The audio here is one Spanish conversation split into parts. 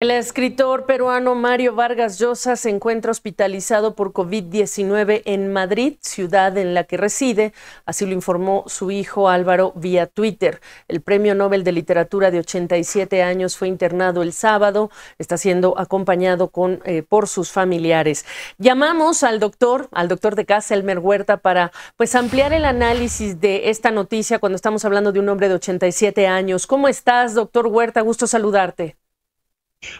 El escritor peruano Mario Vargas Llosa se encuentra hospitalizado por COVID-19 en Madrid, ciudad en la que reside, así lo informó su hijo Álvaro vía Twitter. El Premio Nobel de Literatura de 87 años fue internado el sábado, está siendo acompañado con, eh, por sus familiares. Llamamos al doctor, al doctor de casa, Elmer Huerta, para pues, ampliar el análisis de esta noticia cuando estamos hablando de un hombre de 87 años. ¿Cómo estás, doctor Huerta? Gusto saludarte.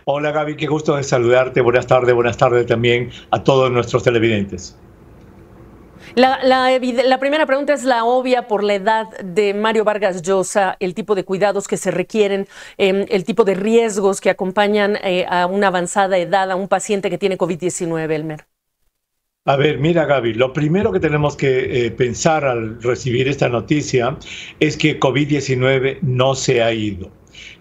Hola Gaby, qué gusto de saludarte. Buenas tardes, buenas tardes también a todos nuestros televidentes. La, primera pregunta es la obvia por la edad de Mario Vargas Llosa, el tipo de cuidados que se requieren, em, el tipo de riesgos que acompañan eh, a una avanzada edad a un paciente que tiene COVID-19, Elmer. A ver, mira Gaby, lo primero que tenemos que eh, pensar al recibir esta noticia es que COVID-19 no se ha ido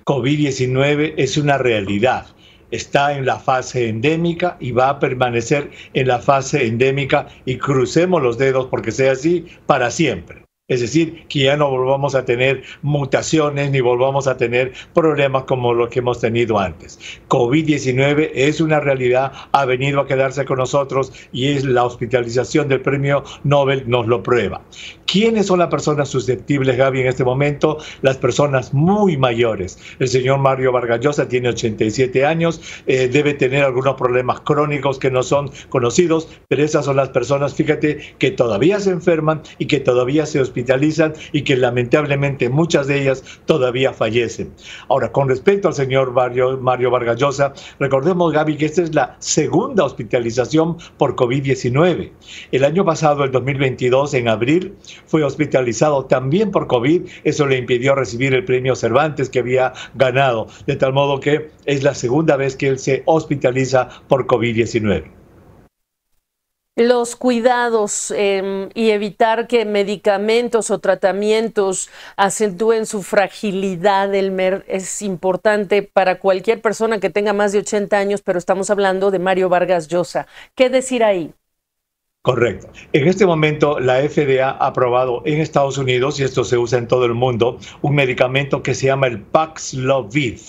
COVID-19 es una realidad. Está en la fase endémica y va a permanecer en la fase endémica y crucemos los dedos porque sea así para siempre. Es decir, que ya no volvamos a tener mutaciones ni volvamos a tener problemas como los que hemos tenido antes. COVID-19 es una realidad, ha venido a quedarse con nosotros y es la hospitalización del premio Nobel nos lo prueba. ¿Quiénes son las personas susceptibles, Gaby, en este momento? Las personas muy mayores. El señor Mario Vargallosa tiene 87 años, eh, debe tener algunos problemas crónicos que no son conocidos, pero esas son las personas, fíjate, que todavía se enferman y que todavía se hospitalizan hospitalizan y que lamentablemente muchas de ellas todavía fallecen. Ahora, con respecto al señor Mario, Mario Vargas Llosa, recordemos, Gaby, que esta es la segunda hospitalización por COVID-19. El año pasado, el 2022, en abril, fue hospitalizado también por COVID. Eso le impidió recibir el premio Cervantes que había ganado, de tal modo que es la segunda vez que él se hospitaliza por COVID-19 los cuidados em, y evitar que medicamentos o tratamientos acentúen su fragilidad MER es importante para cualquier persona que tenga más de 80 años, pero estamos hablando de Mario Vargas Llosa. ¿Qué decir ahí? Correcto. En este momento la FDA ha aprobado en Estados Unidos, y esto se usa en todo el mundo, un medicamento que se llama el Paxlovid.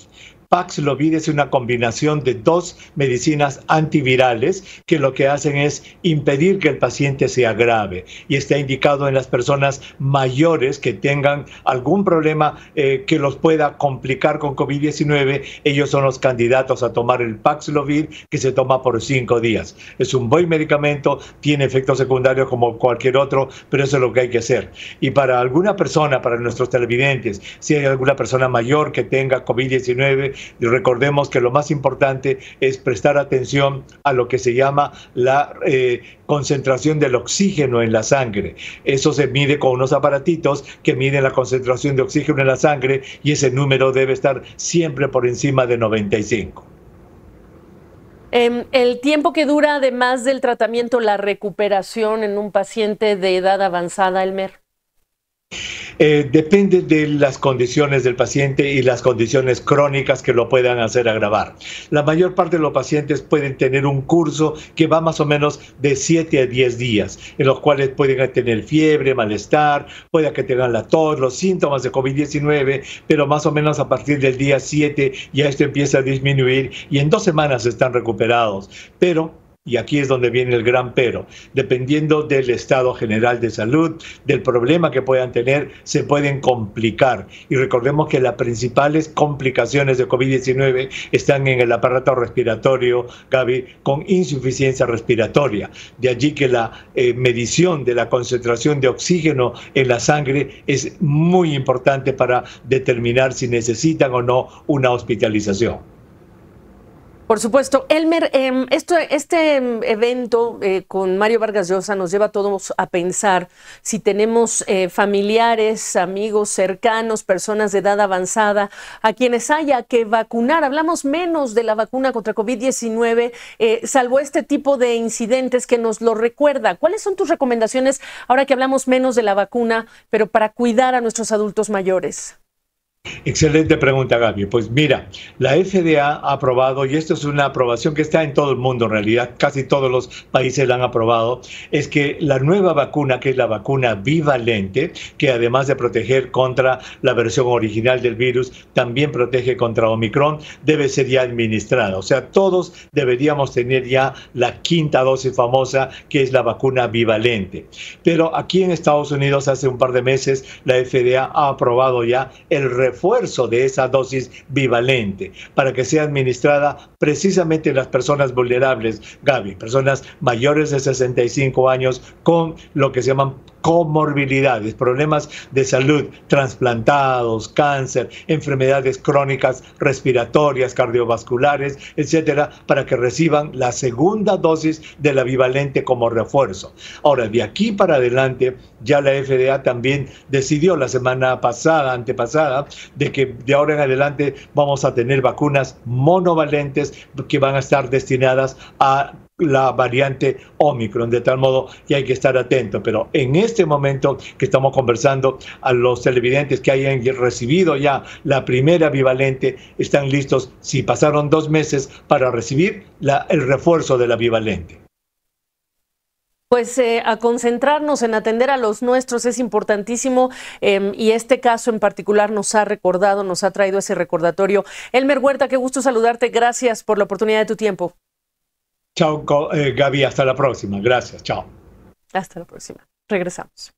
Paxlovid es una combinación de dos medicinas antivirales que lo que hacen es impedir que el paciente se agrave y está indicado en las personas mayores que tengan algún problema eh, que los pueda complicar con COVID-19. Ellos son los candidatos a tomar el Paxlovid que se toma por cinco días. Es un buen medicamento, tiene efectos secundarios como cualquier otro, pero eso es lo que hay que hacer. Y para alguna persona, para nuestros televidentes, si hay alguna persona mayor que tenga COVID-19, y recordemos que lo más importante es prestar atención a lo que se llama la eh, concentración del oxígeno en la sangre. Eso se mide con unos aparatitos que miden la concentración de oxígeno en la sangre y ese número debe estar siempre por encima de 95. Em, el tiempo que dura, además del tratamiento, la recuperación en un paciente de edad avanzada, Elmer. Eh, depende de las condiciones del paciente y las condiciones crónicas que lo puedan hacer agravar. La mayor parte de los pacientes pueden tener un curso que va más o menos de 7 a 10 días, en los cuales pueden tener fiebre, malestar, puede que tengan la tos, los síntomas de COVID-19, pero más o menos a partir del día 7 ya esto empieza a disminuir y en dos semanas están recuperados. Pero y aquí es donde viene el gran pero, dependiendo del estado general de salud, del problema que puedan tener, se pueden complicar. Y recordemos que las principales complicaciones de COVID-19 están en el aparato respiratorio, Gaby, con insuficiencia respiratoria. De allí que la eh, medición de la concentración de oxígeno en la sangre es muy importante para determinar si necesitan o no una hospitalización. Por supuesto. Elmer, em, esto, este em, evento eh, con Mario Vargas Llosa nos lleva a todos a pensar si tenemos eh, familiares, amigos cercanos, personas de edad avanzada, a quienes haya que vacunar. Hablamos menos de la vacuna contra COVID-19, eh, salvo este tipo de incidentes que nos lo recuerda. ¿Cuáles son tus recomendaciones ahora que hablamos menos de la vacuna, pero para cuidar a nuestros adultos mayores? Excelente pregunta, Gaby. Pues mira, la FDA ha aprobado, y esto es una aprobación que está en todo el mundo en realidad, casi todos los países la han aprobado, es que la nueva vacuna, que es la vacuna bivalente, que además de proteger contra la versión original del virus, también protege contra Omicron, debe ser ya administrada. O sea, todos deberíamos tener ya la quinta dosis famosa, que es la vacuna bivalente. Pero aquí en Estados Unidos, hace un par de meses, la FDA ha aprobado ya el refuerzo de esa dosis bivalente para que sea administrada precisamente en las personas vulnerables, Gaby, personas mayores de 65 años con lo que se llaman comorbilidades, problemas de salud, trasplantados, cáncer, enfermedades crónicas respiratorias, cardiovasculares, etcétera, para que reciban la segunda dosis de la bivalente como refuerzo. Ahora, de aquí para adelante, ya la FDA también decidió la semana pasada, antepasada, de que de ahora en adelante vamos a tener vacunas monovalentes que van a estar destinadas a la variante Omicron, de tal modo que hay que estar atento. Pero en este momento que estamos conversando, a los televidentes que hayan recibido ya la primera bivalente, están listos, si pasaron dos meses, para recibir el refuerzo de la bivalente. Pues eh, a concentrarnos en atender a los nuestros es importantísimo em, y este caso en particular nos ha recordado, nos ha traído ese recordatorio. Elmer Huerta, qué gusto saludarte, gracias por la oportunidad de tu tiempo. Chao, eh, Gaby, hasta la próxima. Gracias, chao. Hasta la próxima. Regresamos.